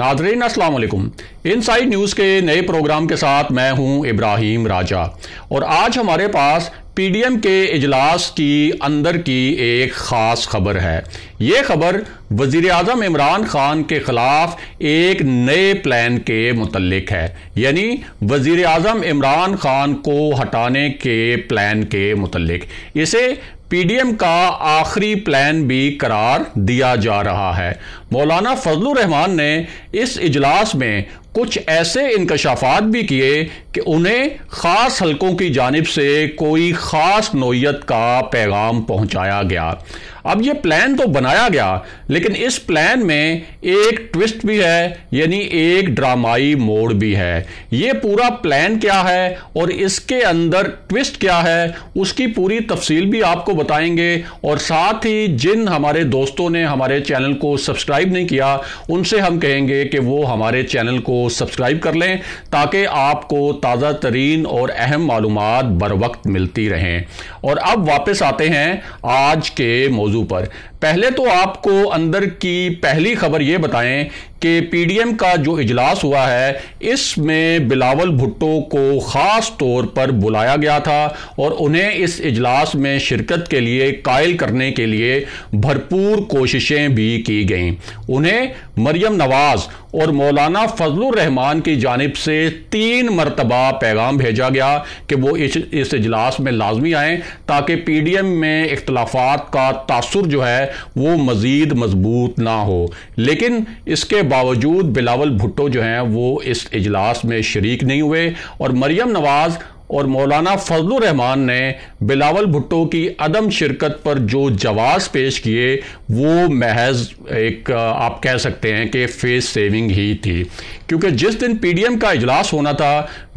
नाजरीन अस्सलाम इन side news के नए प्रोग्राम के साथ मैं हूं इब्राहिम राजा और आज हमारे पास पीडीएम के इजलास की अंदर की एक ख़ास खबर है ये खबर वज़ी अजम इमरान ख़ान के ख़िलाफ़ एक नए प्लान के मुतलक है यानी वजीर अजम इमरान ख़ान को हटाने के प्लान के मुतलक इसे पीडीएम का आखिरी प्लान भी करार दिया जा रहा है मौलाना फजलुर रहमान ने इस इजलास में कुछ ऐसे इंकशाफात भी किए कि उन्हें ख़ास हलकों की जानब से कोई ख़ास नोयत का पैगाम पहुंचाया गया अब ये प्लान तो बनाया गया लेकिन इस प्लान में एक ट्विस्ट भी है यानी एक ड्रामाई मोड़ भी है ये पूरा प्लान क्या है और इसके अंदर ट्विस्ट क्या है उसकी पूरी तफसील भी आपको बताएंगे और साथ ही जिन हमारे दोस्तों ने हमारे चैनल को सब्सक्राइब नहीं किया उनसे हम कहेंगे कि वो हमारे चैनल को सब्सक्राइब कर लें ताकि आपको ताज़ा तरीन और अहम मालूम बर वक्त मिलती रहें और अब वापस आते हैं आज के मौजूद ऊपर पहले तो आपको अंदर की पहली खबर ये बताएं कि पीडीएम का जो इजलास हुआ है इसमें बिलावल भुट्टो को ख़ास तौर पर बुलाया गया था और उन्हें इस इजलास में शिरकत के लिए कायल करने के लिए भरपूर कोशिशें भी की गईं उन्हें मरियम नवाज़ और मौलाना फजल रहमान की जानब से तीन मरतबा पैगाम भेजा गया कि वो इस इस इजलास में लाजमी आएँ ताकि पी डी एम में इख्तलाफात का तासर जो है वो मज़ीद मजबूत ना हो लेकिन इसके बावजूद बिलावल भुट्टो जो हैं वो इस इजलास में शरीक नहीं हुए और मरियम नवाज़ और मौलाना फजल रहमान ने बिलावल भुट्टो की अदम शिरकत पर जो जवाब पेश किए वो महज एक आप कह सकते हैं कि फेस सेविंग ही थी क्योंकि जिस दिन पीडीएम का इजलास होना था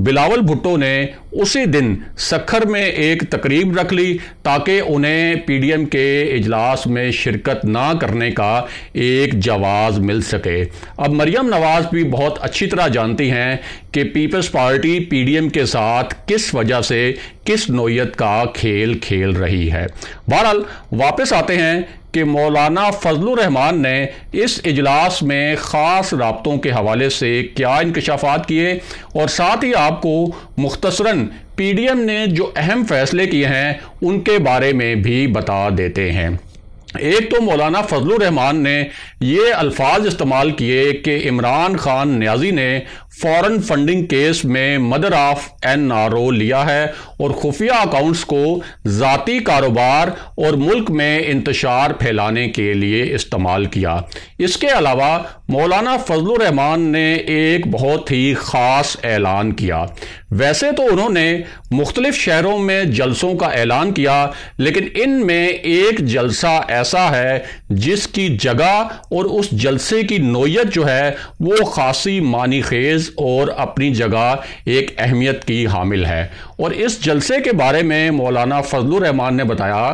बिलावल भुट्टो ने उसी दिन सखर में एक तकरीब रख ली ताकि उन्हें पीडीएम के इजलास में शिरकत ना करने का एक जवाब मिल सके अब मरियम नवाज भी बहुत अच्छी तरह जानती हैं कि पीपल्स पार्टी पीडीएम के साथ किस वजह से किस नोयत का खेल खेल रही है बहरहाल वापस आते हैं कि मौलाना फजल रहमान ने इस इजलास में ख़ास रबतों के हवाले से क्या इंकशाफात किए और साथ ही आपको मुख्तसरा पी डी एम ने जो अहम फ़ैसले किए हैं उनके बारे में भी बता देते हैं एक तो मौलाना फजल रहमान ने ये अल्फाज इस्तेमाल किए कि इमरान खान न्याजी ने फॉरेन फंडिंग केस में मदर ऑफ एनआरओ लिया है और खुफिया अकाउंट्स को जाती कारोबार और मुल्क में इंतशार फैलाने के लिए इस्तेमाल किया इसके अलावा मौलाना फजल रहमान ने एक बहुत ही ख़ास ऐलान किया वैसे तो उन्होंने मुख्तलिफ शहरों में जलसों का ऐलान किया लेकिन इनमें एक जलसा ऐसा है जिसकी जगह और उस जलसे की नोयत जो है वो खासी मानी खेज और अपनी जगह एक अहमियत की हामिल है और इस जलसे के बारे में मौलाना फजलरहमान ने बताया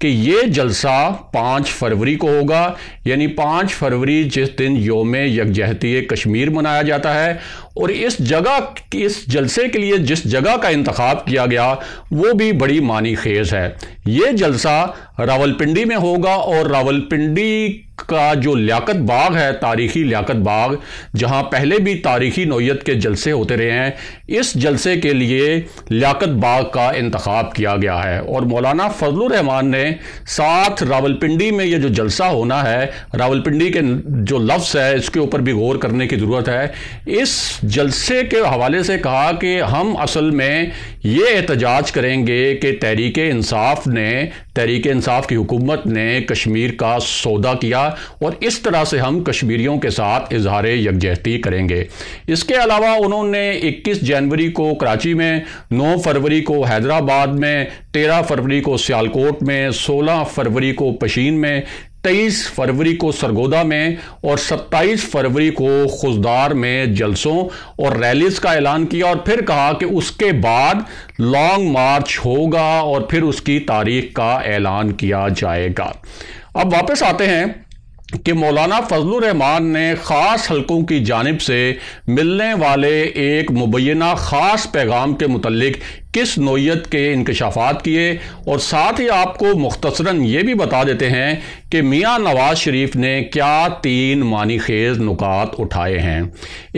कि ये जलसा पाँच फरवरी को होगा यानी पाँच फरवरी जिस दिन योम यकजहती कश्मीर मनाया जाता है और इस जगह इस जलसे के लिए जिस जगह का इंतखब किया गया वो भी बड़ी मानी खेज है ये जलसा रावलपिंडी में होगा और रावलपिंडी का जो लियाकत बाग है तारीखी लियाकत बाग जहां पहले भी तारीखी नोयत के जलसे होते रहे हैं इस जलसे के लिए लिया लियाकत बाग का इंतखब किया गया है और मौलाना फजलरहमान ने साथ रावलपिंडी में यह जो जलसा होना है रावलपिंडी के जो लफ्स है इसके ऊपर भी गौर करने की ज़रूरत है इस जलसे के हवाले से कहा कि हम असल में ये एहतजाज करेंगे कि तहरीक इंसाफ ने तहरीक इंसाफ की हुकूमत ने कश्मीर का सौदा किया और इस तरह से हम कश्मीरियों के साथ इजहार यकजहती करेंगे इसके अलावा उन्होंने 21 जनवरी को कराची में नौ फरवरी को हैदराबाद में तेरह फरवरी को सियालकोट में सोलह फरवरी को पशीन में तेईस फरवरी को सरगोदा में और सत्ताईस फरवरी को खुशदार में जलसों और रैलीज का ऐलान किया और फिर कहा कि उसके बाद लॉन्ग मार्च होगा और फिर उसकी तारीख का ऐलान किया जाएगा अब वापस आते हैं कि मौलाना फजल रहमान ने ख़ास हलकों की जानब से मिलने वाले एक मुबैना ख़ास पैगाम के मतलब किस नोयत के इंकशाफात किए और साथ ही आपको मुख्तसरा ये भी बता देते हैं कि मियाँ नवाज शरीफ ने क्या तीन मानी खेज नुकात उठाए हैं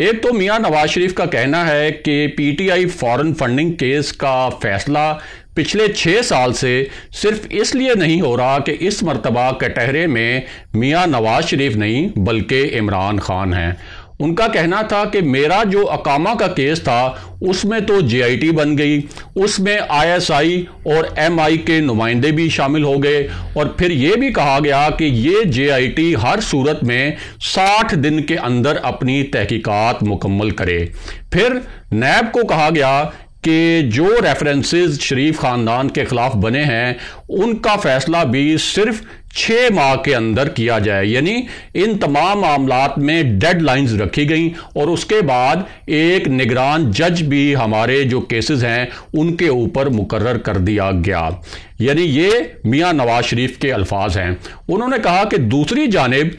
एक तो मियाँ नवाज शरीफ का कहना है कि P T I foreign funding case का फ़ैसला पिछले छः साल से सिर्फ इसलिए नहीं हो रहा कि इस मरतबा कटहरे में मियाँ नवाज शरीफ नहीं बल्कि इमरान खान हैं उनका कहना था कि मेरा जो अकामा का केस था उसमें तो टी बन गई उसमें आईएसआई और एमआई के नुमाइंदे भी शामिल हो गए और फिर यह भी कहा गया कि ये टी हर सूरत में 60 दिन के अंदर अपनी तहकीकात मुकम्मल करे फिर नैब को कहा गया कि जो रेफरेंसेस शरीफ ख़ानदान के ख़िलाफ़ बने हैं उनका फ़ैसला भी सिर्फ छः माह के अंदर किया जाए यानी इन तमाम मामला में डेडलाइंस रखी गई और उसके बाद एक निगरान जज भी हमारे जो केसेस हैं उनके ऊपर मुकर्र कर दिया गया यानी ये मियाँ नवाज शरीफ के अल्फाज हैं उन्होंने कहा कि दूसरी जानब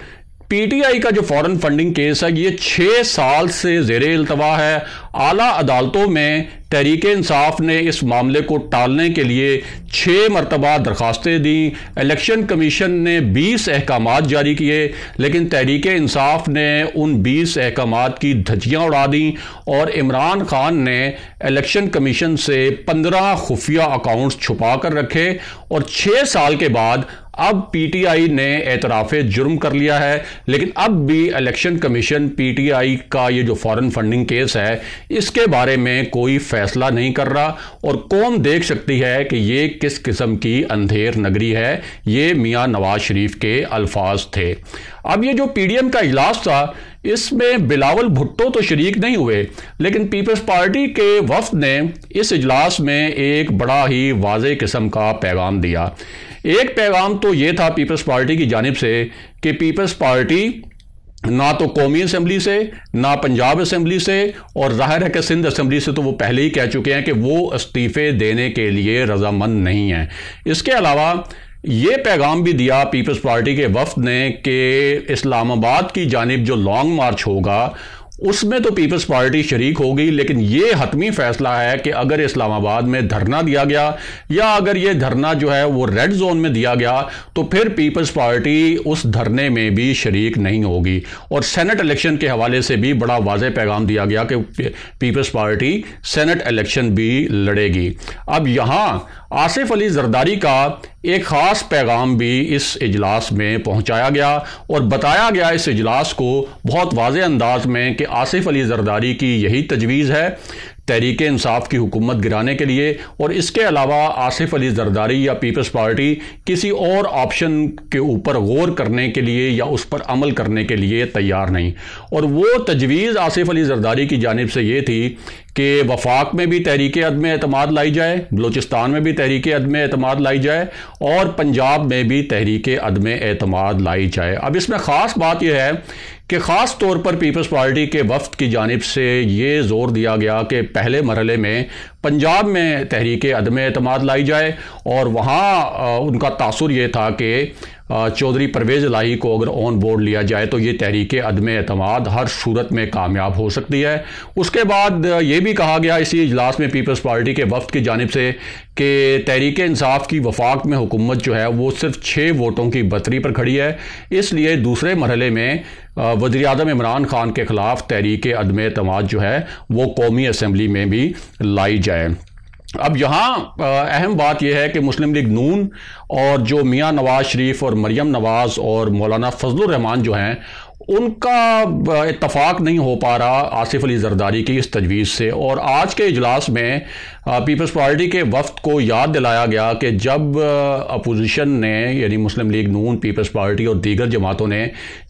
पीटीआई का जो फॉरेन फंडिंग केस है ये छः साल से जेर अल्तवा है आला अदालतों में तहरीक इंसाफ ने इस मामले को टालने के लिए छः मरतबा दरखास्तें दी इलेक्शन कमीशन ने बीस अहकाम जारी किए लेकिन तहरीक इंसाफ ने उन बीस अहकाम की धज्जियाँ उड़ा दी और इमरान खान ने इलेक्शन कमीशन से पंद्रह खुफिया अकाउंट्स छुपा कर रखे और छः साल के बाद अब पीटीआई ने एतराफ़ जुर्म कर लिया है लेकिन अब भी इलेक्शन कमीशन पीटीआई का ये जो फॉरेन फंडिंग केस है इसके बारे में कोई फैसला नहीं कर रहा और कौन देख सकती है कि ये किस किस्म की अंधेर नगरी है ये मियाँ नवाज शरीफ के अल्फाज थे अब ये जो पीडीएम का इजलास था इसमें बिलावल भुट्टो तो शरीक नहीं हुए लेकिन पीपल्स पार्टी के वफद ने इस इजलास में एक बड़ा ही वाज किस्म का पैगाम दिया एक पैगाम तो ये था पीपल्स पार्टी की जानब से कि पीपल्स पार्टी ना तो कौमी असम्बली से ना पंजाब असम्बली से और जाहिर है कि सिंध असम्बली से तो वो पहले ही कह चुके हैं कि वो इस्तीफ़े देने के लिए रजामंद नहीं हैं इसके अलावा ये पैगाम भी दिया पीपल्स पार्टी के वफद ने कि इस्लामाबाद की जानब जो लॉन्ग मार्च होगा उसमें तो पीपल्स पार्टी शरीक होगी लेकिन ये हतमी फैसला है कि अगर इस्लामाबाद में धरना दिया गया या अगर ये धरना जो है वो रेड जोन में दिया गया तो फिर पीपल्स पार्टी उस धरने में भी शरीक नहीं होगी और सेनेट इलेक्शन के हवाले से भी बड़ा वाज पैगाम दिया गया कि पीपल्स पार्टी सेनेट इलेक्शन भी लड़ेगी अब यहाँ आसिफ अली जरदारी का एक ख़ास पैगाम भी इस इजलास में पहुंचाया गया और बताया गया इस इजलास को बहुत वाज अंदाज में कि आसिफ अली जरदारी की यही तजवीज़ है तहरीक इंसाफ की हुकूमत गिराने के लिए और इसके अलावा आसिफ अली जरदारी या पीपल्स पार्टी किसी और ऑप्शन के ऊपर गौर करने के लिए या उस पर अमल करने के लिए तैयार नहीं और वो तजवीज़ आसिफ अली जरदारी की जानब से ये थी कि वफाक में भी तहरीक अदम अतमाद लाई जाए बलोचिस्तान में भी तहरीक अदम अतमाद लाई जाए और पंजाब में भी तहरीक अदम अतमाद लाई जाए अब इसमें ख़ास बात यह है कि ख़ास तौर पर पीपल्स पार्टी के वफद की जानब से ये ज़ोर दिया गया कि पहले मरहले में पंजाब में तहरीक अदम अतमाद लाई जाए और वहाँ उनका तासर ये था कि चौधरी परवेज़ लाही को अगर ऑन बोर्ड लिया जाए तो ये तहरीक अदम अतमाद हर सूरत में कामयाब हो सकती है उसके बाद ये भी कहा गया इसी इजलास में पीपल्स पार्टी के वफद की जानब से कि तहरीक इंसाफ की वफाक में हुकूमत जो है वो सिर्फ छः वोटों की बतरी पर खड़ी है इसलिए दूसरे मरहले में वजी अजम इमरान खान के खिलाफ तहरीक अदम अतमाद जो है वो कौमी असम्बली में भी लाई जाए जाए अब यहाँ अहम बात यह है कि मुस्लिम लीग नून और जो मियाँ नवाज़ शरीफ और मरियम नवाज़ और मौलाना फजल रहमान जो हैं उनका इतफाक़ नहीं हो पा रहा आसिफ अली जरदारी की इस तजवीज़ से और आज के इजलास में पीपल्स पार्टी के वफद को याद दिलाया गया कि जब अपोजिशन ने यानी मुस्लिम लीग नून पीपल्स पार्टी और दीगर जमातों ने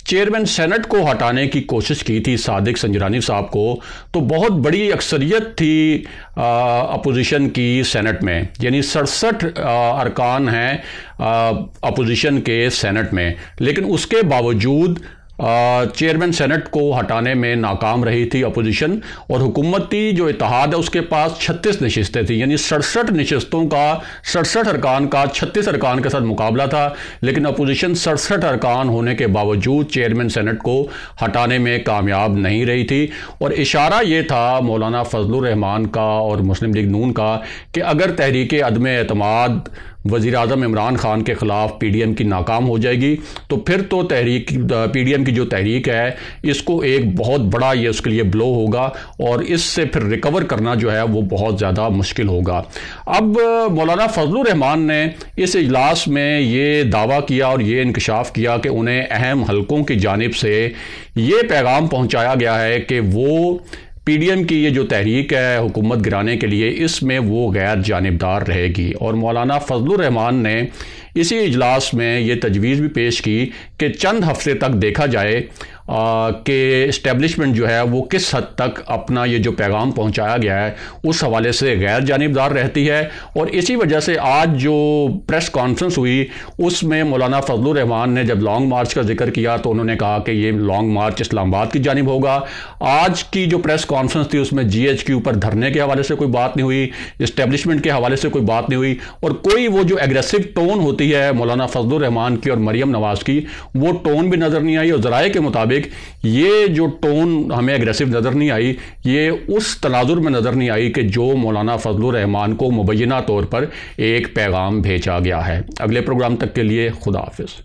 चेयरमैन सेनेट को हटाने की कोशिश की थी सादिक संजरानी साहब को तो बहुत बड़ी अक्सरियत थी अपोजिशन की सेनेट में यानी सड़सठ अरकान हैं अपोजिशन के सेनेट में लेकिन उसके बावजूद चेयरमैन सेनेट को हटाने में नाकाम रही थी अपोजिशन और हुकूमती जो इतिहाद है उसके पास 36 नशस्तें थी यानी सड़सठ नशस्तों का सड़सठ अरकान का 36 अरकान के साथ मुकाबला था लेकिन अपोजिशन सड़सठ अरकान होने के बावजूद चेयरमैन सेनेट को हटाने में कामयाब नहीं रही थी और इशारा ये था मौलाना फजलरहमान का और मुस्लिम लीग नून का कि अगर तहरीक अदम अतमाद वजीर अजम इमरान खान के ख़िलाफ़ पी डी एम की नाकाम हो जाएगी तो फिर तो तहरीक पी डी एम की जो तहरीक है इसको एक बहुत बड़ा ये उसके लिए ब्लो होगा और इससे फिर रिकवर करना जो है वो बहुत ज़्यादा मुश्किल होगा अब मौलाना फजलरहमान ने इस इजलास में ये दावा किया और ये इंकशाफ किया कि उन्हें अहम हल्कों की जानब से ये पैगाम पहुँचाया गया है कि वो पीडीएम की ये जो तहरीक है हुकूमत गिराने के लिए इसमें वो गैर जानबदार रहेगी और मौलाना फजलरहमान ने इसी इजलास में ये तजवीज़ भी पेश की कि चंद हफ्ते तक देखा जाए के इस्टेब्लिशमेंट जो है वो किस हद तक अपना ये जो पैगाम पहुंचाया गया है उस हवाले से गैर जानबदार रहती है और इसी वजह से आज जो प्रेस कॉन्फ्रेंस हुई उसमें मौलाना रहमान ने जब लॉन्ग मार्च का जिक्र किया तो उन्होंने कहा कि ये लॉन्ग मार्च इस्लामाबाद की जानब होगा आज की जो प्रेस कॉन्फ्रेंस थी उसमें जी एच के ऊपर धरने के हवाले से कोई बात नहीं हुई इस्टेब्लिशमेंट के हवाले से कोई बात नहीं हुई और कोई वो जो एग्रेसिव टोन होती है मौलाना रहमान की और मरीम नवाज की वो टोन भी नज़र नहीं आई और ज़राए के मुताबिक मुताबिक ये जो टोन हमें एग्रेसिव नज़र नहीं आई ये उस तनाजुर में नज़र नहीं आई कि जो मौलाना फजल रहमान को मुबैना तौर पर एक पैगाम भेजा गया है अगले प्रोग्राम तक के लिए खुदा हाफ